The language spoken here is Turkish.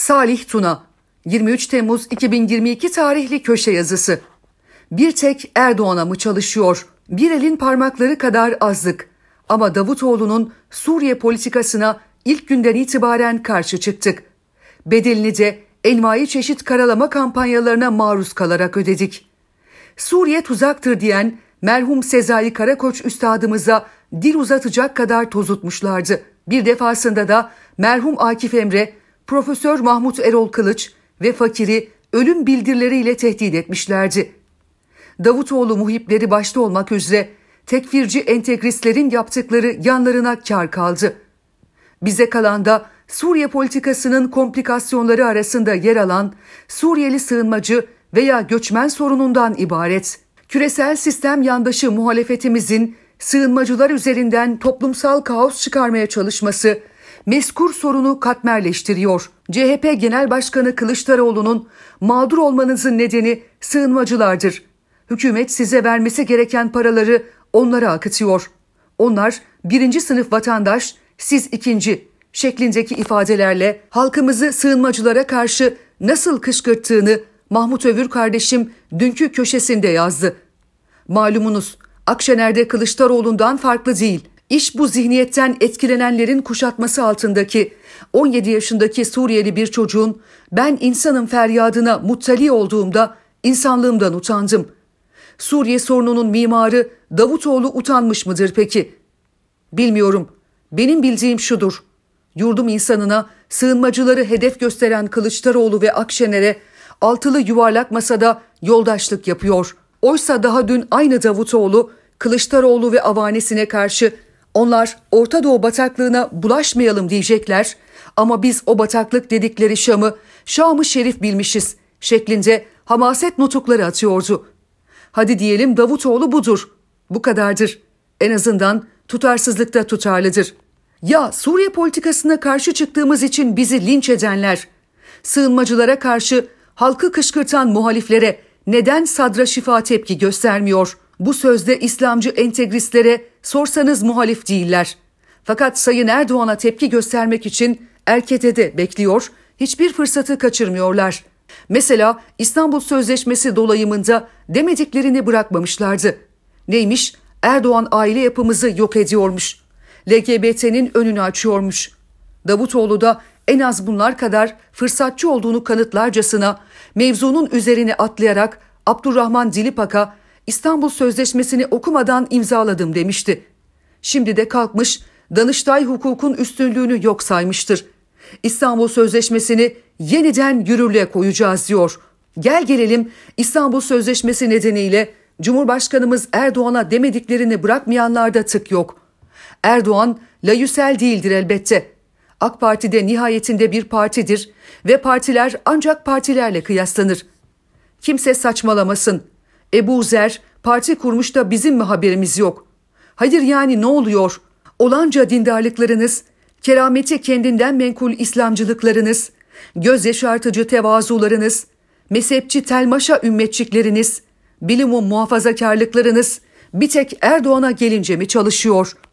Salih Tuna 23 Temmuz 2022 tarihli köşe yazısı. Bir tek Erdoğan'a mı çalışıyor? Bir elin parmakları kadar azlık. Ama Davutoğlu'nun Suriye politikasına ilk günden itibaren karşı çıktık. Bedelini de envai çeşit karalama kampanyalarına maruz kalarak ödedik. Suriye tuzaktır diyen merhum Sezai Karakoç üstadımıza dil uzatacak kadar tozutmuşlardı. Bir defasında da merhum Akif Emre Profesör Mahmut Erol Kılıç ve fakiri ölüm bildirileriyle tehdit etmişlerdi. Davutoğlu muhipleri başta olmak üzere tekfirci entegristlerin yaptıkları yanlarına kar kaldı. Bize kalan da Suriye politikasının komplikasyonları arasında yer alan Suriyeli sığınmacı veya göçmen sorunundan ibaret. Küresel sistem yandaşı muhalefetimizin sığınmacılar üzerinden toplumsal kaos çıkarmaya çalışması Meskur sorunu katmerleştiriyor. CHP Genel Başkanı Kılıçdaroğlu'nun mağdur olmanızın nedeni sığınmacılardır. Hükümet size vermesi gereken paraları onlara akıtıyor. Onlar birinci sınıf vatandaş, siz ikinci şeklindeki ifadelerle halkımızı sığınmacılara karşı nasıl kışkırttığını Mahmut Övür kardeşim dünkü köşesinde yazdı. Malumunuz Akşener'de Kılıçdaroğlu'ndan farklı değil. İş bu zihniyetten etkilenenlerin kuşatması altındaki 17 yaşındaki Suriyeli bir çocuğun ben insanın feryadına muttali olduğumda insanlığımdan utandım. Suriye sorununun mimarı Davutoğlu utanmış mıdır peki? Bilmiyorum. Benim bildiğim şudur. Yurdum insanına sığınmacıları hedef gösteren Kılıçdaroğlu ve Akşener'e altılı yuvarlak masada yoldaşlık yapıyor. Oysa daha dün aynı Davutoğlu Kılıçdaroğlu ve avanesine karşı onlar Orta Doğu bataklığına bulaşmayalım diyecekler ama biz o bataklık dedikleri Şam'ı Şam-ı Şerif bilmişiz şeklinde hamaset nutukları atıyordu. Hadi diyelim Davutoğlu budur. Bu kadardır. En azından tutarsızlıkta tutarlıdır. Ya Suriye politikasına karşı çıktığımız için bizi linç edenler, sığınmacılara karşı halkı kışkırtan muhaliflere neden sadra şifa tepki göstermiyor?'' Bu sözde İslamcı entegristlere sorsanız muhalif değiller. Fakat Sayın Erdoğan'a tepki göstermek için erkede de bekliyor, hiçbir fırsatı kaçırmıyorlar. Mesela İstanbul Sözleşmesi dolayımında demediklerini bırakmamışlardı. Neymiş? Erdoğan aile yapımızı yok ediyormuş. LGBT'nin önünü açıyormuş. Davutoğlu da en az bunlar kadar fırsatçı olduğunu kanıtlarcasına mevzunun üzerine atlayarak Abdurrahman Dilipak'a İstanbul Sözleşmesi'ni okumadan imzaladım demişti. Şimdi de kalkmış Danıştay hukukun üstünlüğünü yok saymıştır. İstanbul Sözleşmesi'ni yeniden yürürlüğe koyacağız diyor. Gel gelelim İstanbul Sözleşmesi nedeniyle Cumhurbaşkanımız Erdoğan'a demediklerini bırakmayanlarda tık yok. Erdoğan layüsel değildir elbette. AK Parti de nihayetinde bir partidir ve partiler ancak partilerle kıyaslanır. Kimse saçmalamasın. Ebu Zer parti kurmuş da bizim mi haberimiz yok? Hayır yani ne oluyor? Olanca dindarlıklarınız, kerameti kendinden menkul İslamcılıklarınız, göz yaşartıcı tevazularınız, mezhepçi telmaşa ümmetçikleriniz, bilimum muhafazakarlıklarınız bir tek Erdoğan'a gelince mi çalışıyor?''